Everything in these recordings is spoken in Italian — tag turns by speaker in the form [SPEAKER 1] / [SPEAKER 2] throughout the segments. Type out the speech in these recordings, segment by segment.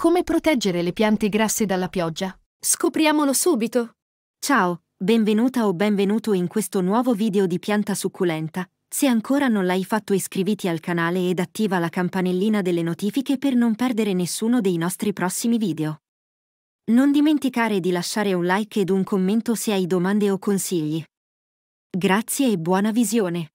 [SPEAKER 1] Come proteggere le piante grasse dalla pioggia? Scopriamolo subito! Ciao, benvenuta o benvenuto in questo nuovo video di pianta succulenta. Se ancora non l'hai fatto iscriviti al canale ed attiva la campanellina delle notifiche per non perdere nessuno dei nostri prossimi video. Non dimenticare di lasciare un like ed un commento
[SPEAKER 2] se hai domande o consigli. Grazie e buona visione!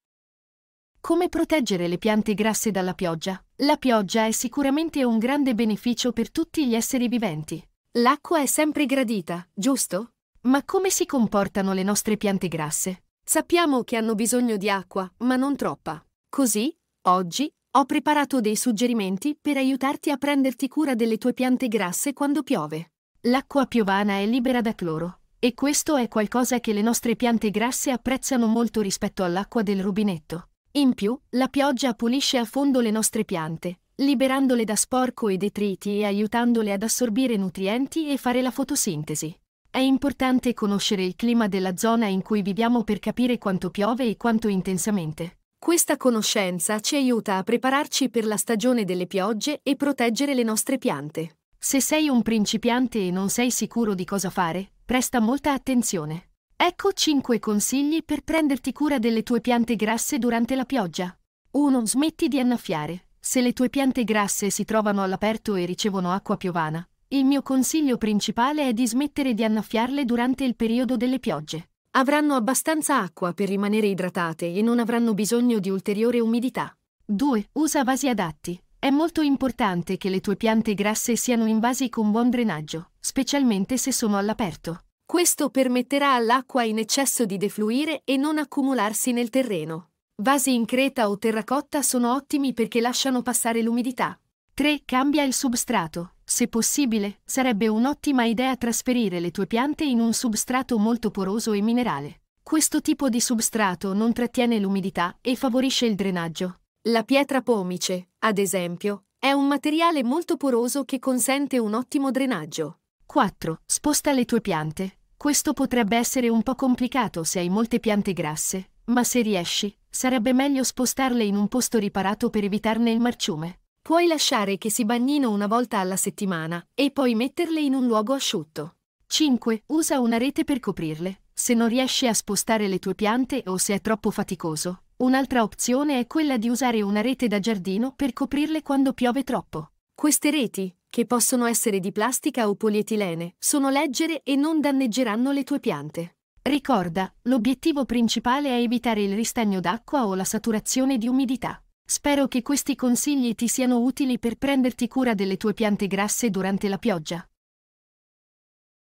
[SPEAKER 2] Come proteggere le piante grasse dalla pioggia? La pioggia è sicuramente un grande beneficio per tutti gli esseri viventi. L'acqua è sempre gradita, giusto? Ma come si comportano le nostre piante grasse? Sappiamo che hanno bisogno di acqua, ma non troppa. Così, oggi, ho preparato dei suggerimenti per aiutarti a prenderti cura delle tue piante grasse quando piove. L'acqua piovana è libera da cloro, e questo è qualcosa che le nostre piante grasse apprezzano molto rispetto all'acqua del rubinetto. In più, la pioggia pulisce a fondo le nostre piante, liberandole da sporco e detriti e aiutandole ad assorbire nutrienti e fare la fotosintesi. È importante conoscere il clima della zona in cui viviamo per capire quanto piove e quanto intensamente. Questa conoscenza ci aiuta a prepararci per la stagione delle piogge e proteggere le nostre piante. Se sei un principiante e non sei sicuro di cosa fare, presta molta attenzione. Ecco 5 consigli per prenderti cura delle tue piante grasse durante la pioggia. 1. Smetti di annaffiare. Se le tue piante grasse si trovano all'aperto e ricevono acqua piovana, il mio consiglio principale è di smettere di annaffiarle durante il periodo delle piogge. Avranno abbastanza acqua per rimanere idratate e non avranno bisogno di ulteriore umidità. 2. Usa vasi adatti. È molto importante che le tue piante grasse siano in vasi con buon drenaggio, specialmente se sono all'aperto. Questo permetterà all'acqua in eccesso di defluire e non accumularsi nel terreno. Vasi in creta o terracotta sono ottimi perché lasciano passare l'umidità. 3. Cambia il substrato. Se possibile, sarebbe un'ottima idea trasferire le tue piante in un substrato molto poroso e minerale. Questo tipo di substrato non trattiene l'umidità e favorisce il drenaggio. La pietra pomice, ad esempio, è un materiale molto poroso che consente un ottimo drenaggio. 4. Sposta le tue piante. Questo potrebbe essere un po' complicato se hai molte piante grasse, ma se riesci, sarebbe meglio spostarle in un posto riparato per evitarne il marciume. Puoi lasciare che si bagnino una volta alla settimana e poi metterle in un luogo asciutto. 5. Usa una rete per coprirle. Se non riesci a spostare le tue piante o se è troppo faticoso, un'altra opzione è quella di usare una rete da giardino per coprirle quando piove troppo. Queste reti, che possono essere di plastica o polietilene, sono leggere e non danneggeranno le tue piante. Ricorda, l'obiettivo principale è evitare il ristagno d'acqua o la saturazione di umidità. Spero che questi consigli ti siano utili per prenderti cura delle tue piante grasse durante la pioggia.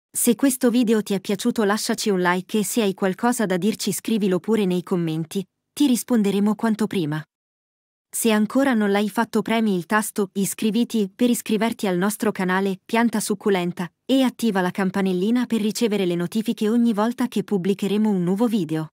[SPEAKER 1] Se questo video ti è piaciuto lasciaci un like e se hai qualcosa da dirci scrivilo pure nei commenti, ti risponderemo quanto prima. Se ancora non l'hai fatto premi il tasto iscriviti per iscriverti al nostro canale Pianta Succulenta e attiva la campanellina per ricevere le notifiche ogni volta che pubblicheremo un nuovo video.